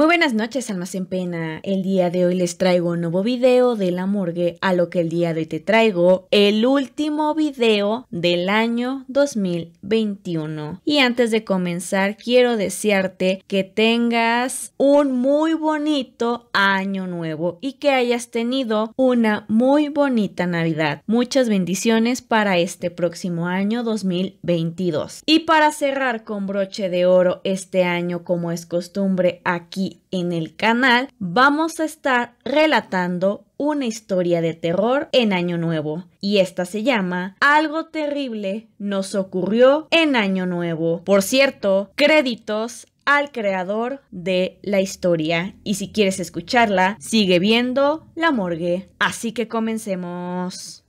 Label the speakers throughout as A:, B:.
A: Muy buenas noches, almas en pena. El día de hoy les traigo un nuevo video de la morgue, a lo que el día de hoy te traigo el último video del año 2021. Y antes de comenzar, quiero desearte que tengas un muy bonito año nuevo y que hayas tenido una muy bonita Navidad. Muchas bendiciones para este próximo año 2022. Y para cerrar con broche de oro este año, como es costumbre aquí en el canal vamos a estar relatando una historia de terror en Año Nuevo y esta se llama Algo terrible nos ocurrió en Año Nuevo. Por cierto, créditos al creador de la historia y si quieres escucharla, sigue viendo La Morgue. Así que comencemos.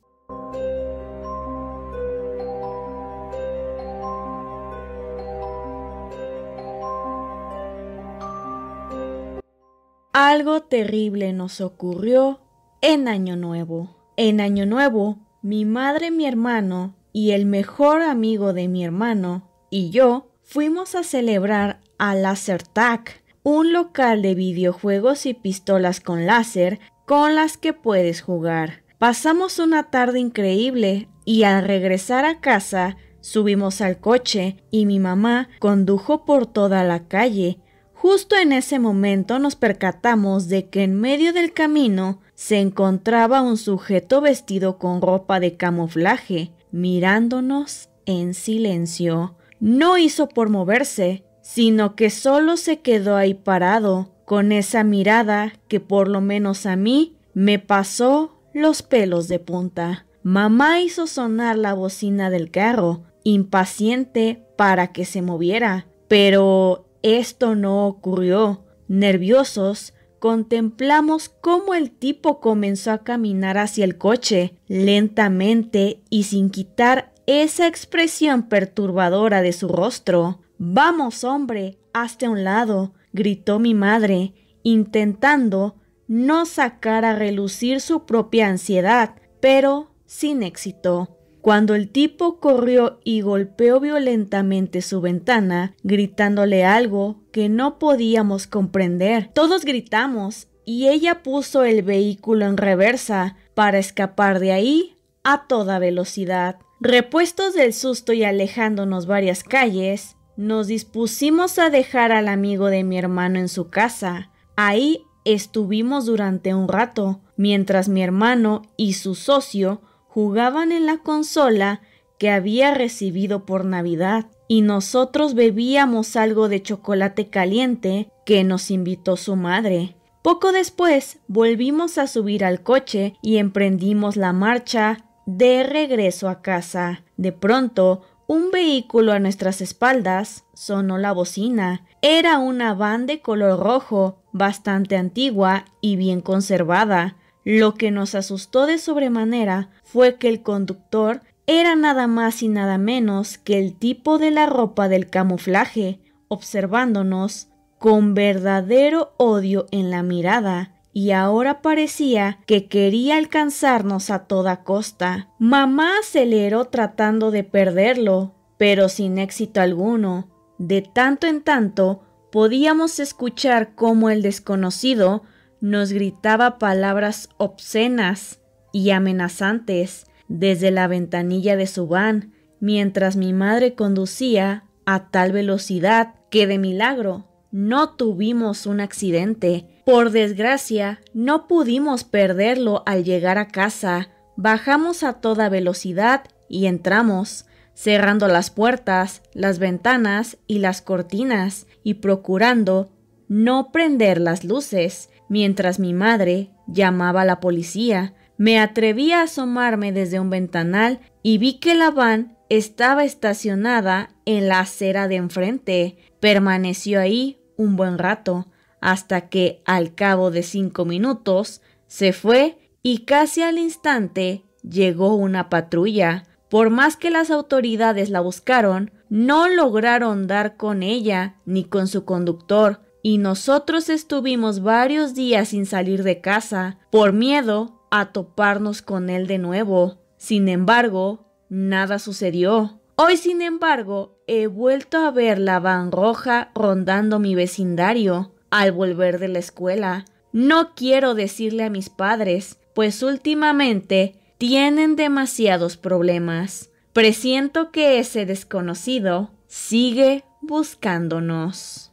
A: Algo terrible nos ocurrió en Año Nuevo. En Año Nuevo, mi madre, mi hermano y el mejor amigo de mi hermano y yo fuimos a celebrar a Lasertag, un local de videojuegos y pistolas con láser con las que puedes jugar. Pasamos una tarde increíble y al regresar a casa subimos al coche y mi mamá condujo por toda la calle Justo en ese momento nos percatamos de que en medio del camino se encontraba un sujeto vestido con ropa de camuflaje, mirándonos en silencio. No hizo por moverse, sino que solo se quedó ahí parado, con esa mirada que por lo menos a mí me pasó los pelos de punta. Mamá hizo sonar la bocina del carro, impaciente para que se moviera, pero esto no ocurrió. Nerviosos, contemplamos cómo el tipo comenzó a caminar hacia el coche, lentamente y sin quitar esa expresión perturbadora de su rostro. Vamos, hombre, hasta un lado, gritó mi madre, intentando no sacar a relucir su propia ansiedad, pero sin éxito. Cuando el tipo corrió y golpeó violentamente su ventana, gritándole algo que no podíamos comprender, todos gritamos y ella puso el vehículo en reversa para escapar de ahí a toda velocidad. Repuestos del susto y alejándonos varias calles, nos dispusimos a dejar al amigo de mi hermano en su casa. Ahí estuvimos durante un rato, mientras mi hermano y su socio jugaban en la consola que había recibido por Navidad y nosotros bebíamos algo de chocolate caliente que nos invitó su madre. Poco después volvimos a subir al coche y emprendimos la marcha de regreso a casa. De pronto, un vehículo a nuestras espaldas sonó la bocina. Era una van de color rojo, bastante antigua y bien conservada. Lo que nos asustó de sobremanera fue que el conductor era nada más y nada menos que el tipo de la ropa del camuflaje, observándonos con verdadero odio en la mirada, y ahora parecía que quería alcanzarnos a toda costa. Mamá aceleró tratando de perderlo, pero sin éxito alguno. De tanto en tanto podíamos escuchar cómo el desconocido nos gritaba palabras obscenas y amenazantes desde la ventanilla de su van, mientras mi madre conducía a tal velocidad que de milagro no tuvimos un accidente. Por desgracia, no pudimos perderlo al llegar a casa. Bajamos a toda velocidad y entramos, cerrando las puertas, las ventanas y las cortinas, y procurando no prender las luces, mientras mi madre llamaba a la policía, me atreví a asomarme desde un ventanal y vi que la van estaba estacionada en la acera de enfrente. Permaneció ahí un buen rato, hasta que al cabo de cinco minutos se fue y casi al instante llegó una patrulla. Por más que las autoridades la buscaron, no lograron dar con ella ni con su conductor, y nosotros estuvimos varios días sin salir de casa, por miedo a toparnos con él de nuevo. Sin embargo, nada sucedió. Hoy, sin embargo, he vuelto a ver la van roja rondando mi vecindario al volver de la escuela. No quiero decirle a mis padres, pues últimamente tienen demasiados problemas. Presiento que ese desconocido sigue buscándonos.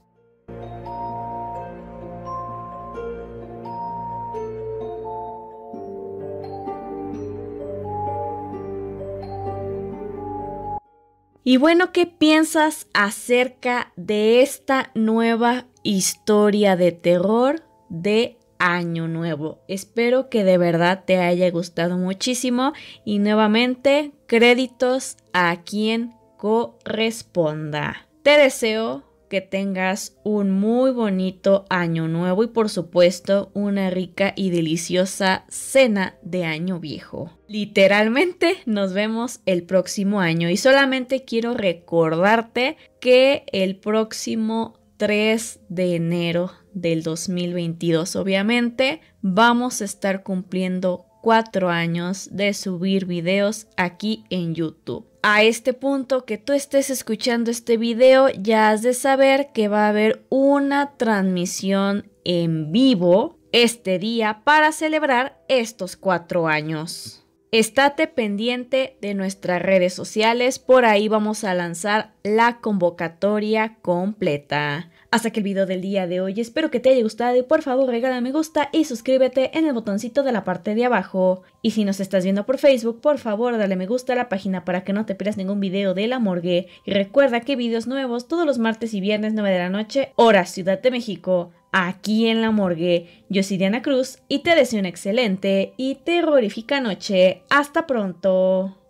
A: Y bueno, ¿qué piensas acerca de esta nueva historia de terror de Año Nuevo? Espero que de verdad te haya gustado muchísimo y nuevamente créditos a quien corresponda. Te deseo que tengas un muy bonito año nuevo y por supuesto una rica y deliciosa cena de año viejo. Literalmente nos vemos el próximo año y solamente quiero recordarte que el próximo 3 de enero del 2022 obviamente vamos a estar cumpliendo cuatro años de subir videos aquí en YouTube a este punto que tú estés escuchando este video, ya has de saber que va a haber una transmisión en vivo este día para celebrar estos cuatro años. Estate pendiente de nuestras redes sociales, por ahí vamos a lanzar la convocatoria completa. Hasta que el video del día de hoy, espero que te haya gustado y por favor regala me gusta y suscríbete en el botoncito de la parte de abajo. Y si nos estás viendo por Facebook, por favor dale me gusta a la página para que no te pierdas ningún video de la morgue. Y recuerda que videos nuevos todos los martes y viernes 9 de la noche, hora Ciudad de México. Aquí en la morgue, yo soy Diana Cruz y te deseo una excelente y terrorífica noche. Hasta pronto.